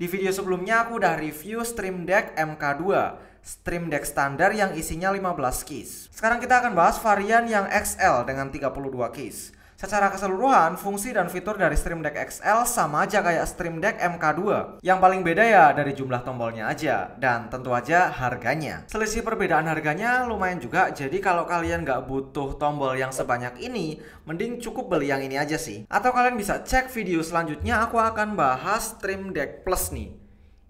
Di video sebelumnya aku udah review Stream Deck MK2, Stream Deck standar yang isinya 15 keys. Sekarang kita akan bahas varian yang XL dengan 32 keys. Secara keseluruhan, fungsi dan fitur dari Stream Deck XL sama aja kayak Stream Deck MK2. Yang paling beda ya dari jumlah tombolnya aja, dan tentu aja harganya. Selisih perbedaan harganya lumayan juga, jadi kalau kalian nggak butuh tombol yang sebanyak ini, mending cukup beli yang ini aja sih. Atau kalian bisa cek video selanjutnya, aku akan bahas Stream Deck Plus nih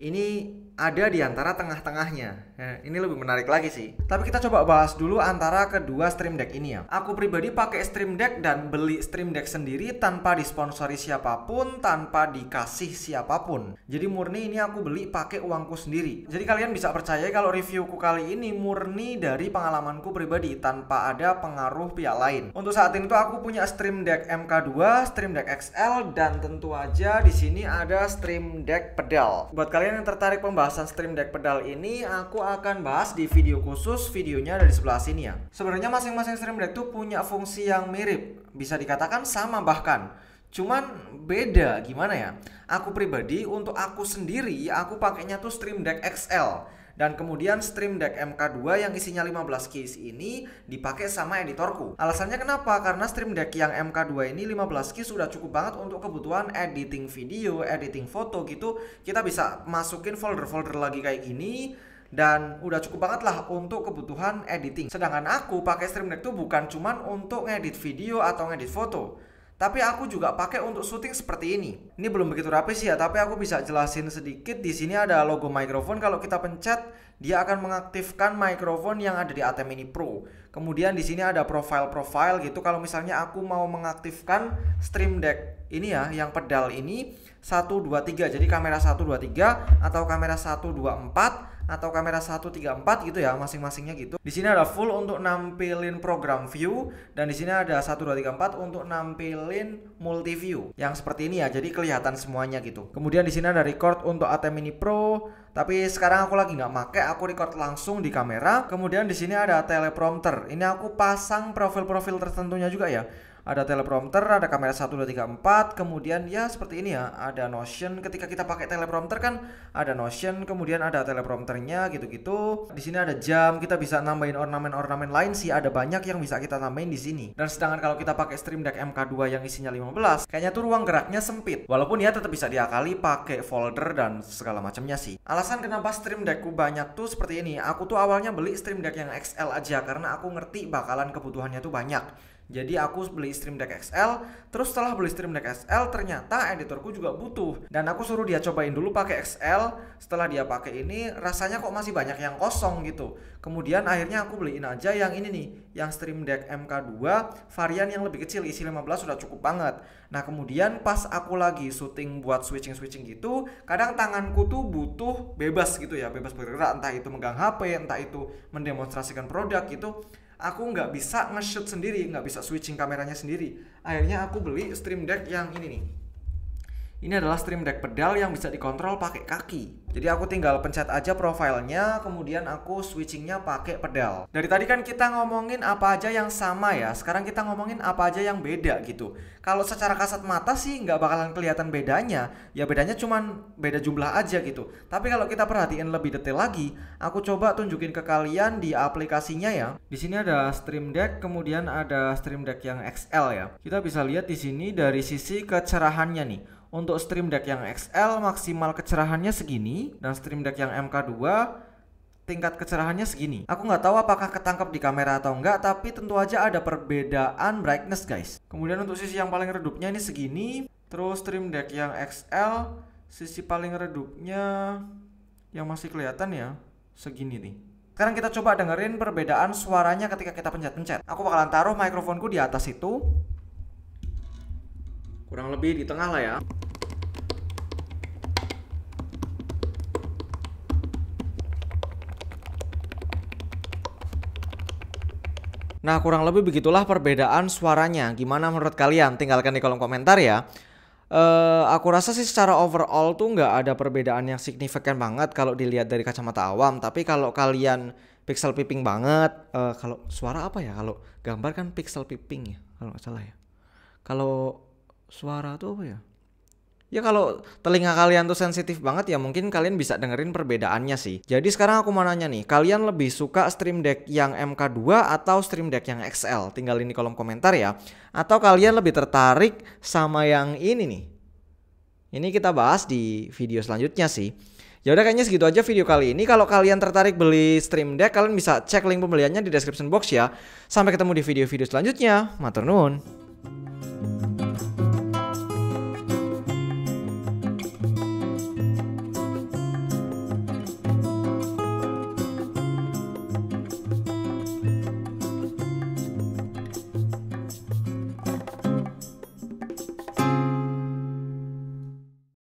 ini ada di antara tengah-tengahnya. Eh, ini lebih menarik lagi sih. Tapi kita coba bahas dulu antara kedua Stream Deck ini ya. Aku pribadi pakai Stream Deck dan beli Stream Deck sendiri tanpa disponsori siapapun, tanpa dikasih siapapun. Jadi murni ini aku beli pakai uangku sendiri. Jadi kalian bisa percaya kalau reviewku kali ini murni dari pengalamanku pribadi tanpa ada pengaruh pihak lain. Untuk saat ini tuh aku punya Stream Deck MK2, Stream Deck XL dan tentu aja di sini ada Stream Deck pedal. Buat kalian kalian yang tertarik pembahasan Stream Deck pedal ini, aku akan bahas di video khusus, videonya dari sebelah sini ya. Sebenarnya masing-masing Stream Deck tuh punya fungsi yang mirip, bisa dikatakan sama bahkan. Cuman beda gimana ya? Aku pribadi untuk aku sendiri, aku pakainya tuh Stream Deck XL. Dan kemudian Stream Deck MK2 yang isinya 15 keys ini dipakai sama editorku. Alasannya kenapa? Karena Stream Deck yang MK2 ini 15 keys sudah cukup banget untuk kebutuhan editing video, editing foto gitu. Kita bisa masukin folder-folder lagi kayak gini dan udah cukup banget lah untuk kebutuhan editing. Sedangkan aku pakai Stream Deck tuh bukan cuman untuk ngedit video atau ngedit foto. Tapi aku juga pakai untuk syuting seperti ini. Ini belum begitu rapi sih ya, tapi aku bisa jelasin sedikit. Di sini ada logo mikrofon. Kalau kita pencet, dia akan mengaktifkan mikrofon yang ada di ATM Mini Pro. Kemudian di sini ada profile-profile gitu. Kalau misalnya aku mau mengaktifkan Stream Deck ini ya, yang pedal ini 123. Jadi kamera 123 atau kamera 124 atau kamera 134 gitu ya masing-masingnya gitu. Di sini ada full untuk nampilin program view dan di sini ada 1234 untuk nampilin multi view yang seperti ini ya. Jadi kelihatan semuanya gitu. Kemudian di sini ada record untuk AT Mini Pro tapi sekarang aku lagi nggak make, aku record langsung di kamera. Kemudian di sini ada teleprompter. Ini aku pasang profil-profil tertentunya juga ya ada teleprompter, ada kamera 1, 2, 3, 4, kemudian ya seperti ini ya, ada Notion, ketika kita pakai teleprompter kan ada Notion, kemudian ada teleprompternya gitu-gitu. Di sini ada jam, kita bisa nambahin ornamen-ornamen lain sih, ada banyak yang bisa kita tambahin di sini. Dan sedangkan kalau kita pakai Stream Deck MK2 yang isinya 15, kayaknya tuh ruang geraknya sempit. Walaupun ya tetap bisa diakali pakai folder dan segala macamnya sih. Alasan kenapa Stream Deckku banyak tuh seperti ini, aku tuh awalnya beli Stream Deck yang XL aja karena aku ngerti bakalan kebutuhannya tuh banyak. Jadi aku beli Stream Deck XL, terus setelah beli Stream Deck XL ternyata editorku juga butuh. Dan aku suruh dia cobain dulu pakai XL, setelah dia pakai ini rasanya kok masih banyak yang kosong gitu. Kemudian akhirnya aku beliin aja yang ini nih, yang Stream Deck MK2 varian yang lebih kecil isi 15 sudah cukup banget. Nah, kemudian pas aku lagi syuting buat switching-switching gitu, kadang tanganku tuh butuh bebas gitu ya, bebas bergerak entah itu megang HP, entah itu mendemonstrasikan produk gitu aku nggak bisa nge-shoot sendiri nggak bisa switching kameranya sendiri akhirnya aku beli stream deck yang ini nih ini adalah stream deck pedal yang bisa dikontrol pakai kaki jadi aku tinggal pencet aja profilnya, kemudian aku switchingnya pakai pedal. Dari tadi kan kita ngomongin apa aja yang sama ya, sekarang kita ngomongin apa aja yang beda gitu. Kalau secara kasat mata sih nggak bakalan kelihatan bedanya, ya bedanya cuman beda jumlah aja gitu. Tapi kalau kita perhatiin lebih detail lagi, aku coba tunjukin ke kalian di aplikasinya ya. Di sini ada Stream Deck, kemudian ada Stream Deck yang XL ya. Kita bisa lihat di sini dari sisi kecerahannya nih. Untuk Stream Deck yang XL maksimal kecerahannya segini, dan Stream Deck yang MK2 tingkat kecerahannya segini. Aku nggak tahu apakah ketangkap di kamera atau nggak, tapi tentu aja ada perbedaan brightness guys. Kemudian untuk sisi yang paling redupnya ini segini, terus Stream Deck yang XL, sisi paling redupnya yang masih kelihatan ya, segini nih. Sekarang kita coba dengerin perbedaan suaranya ketika kita pencet-pencet. Aku bakalan taruh mikrofonku di atas itu. Kurang lebih di tengah lah ya. Nah kurang lebih begitulah perbedaan suaranya. Gimana menurut kalian? Tinggalkan di kolom komentar ya. Uh, aku rasa sih secara overall tuh nggak ada perbedaan yang signifikan banget kalau dilihat dari kacamata awam. Tapi kalau kalian pixel pipping banget, uh, kalau suara apa ya? Kalau gambar kan pixel pipping ya, kalau nggak salah ya. Kalau suara tuh apa ya? Ya kalau telinga kalian tuh sensitif banget ya mungkin kalian bisa dengerin perbedaannya sih. Jadi sekarang aku mau nanya nih, kalian lebih suka Stream Deck yang MK2 atau Stream Deck yang XL? Tinggalin di kolom komentar ya. Atau kalian lebih tertarik sama yang ini nih? Ini kita bahas di video selanjutnya sih. Ya udah kayaknya segitu aja video kali ini. Kalau kalian tertarik beli Stream Deck, kalian bisa cek link pembeliannya di description box ya. Sampai ketemu di video-video selanjutnya. Matur nuwun.